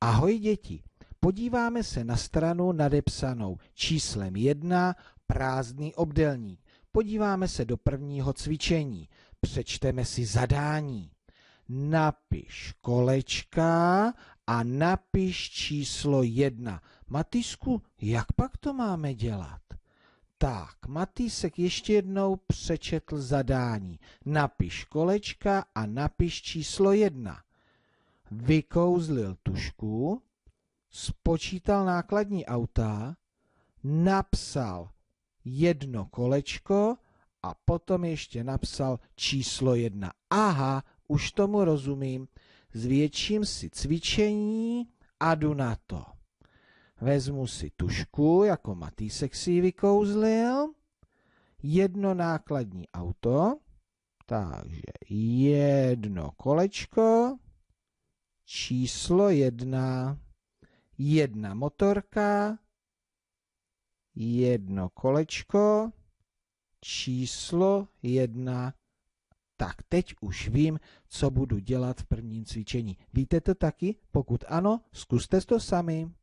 Ahoj děti, podíváme se na stranu nadepsanou číslem 1 prázdný obdelník. Podíváme se do prvního cvičení. Přečteme si zadání. Napiš kolečka a napiš číslo 1. Matisku, jak pak to máme dělat? Tak, Matýsek ještě jednou přečetl zadání. Napiš kolečka a napiš číslo 1 vykouzlil tušku, spočítal nákladní auta, napsal jedno kolečko a potom ještě napsal číslo jedna. Aha, už tomu rozumím. Zvětším si cvičení a jdu na to. Vezmu si tušku, jako Matýsek si ji vykouzlil, jedno nákladní auto, takže jedno kolečko, číslo jedna, jedna motorka, jedno kolečko, číslo jedna. Tak teď už vím, co budu dělat v prvním cvičení. Víte to taky? Pokud ano, zkuste to sami.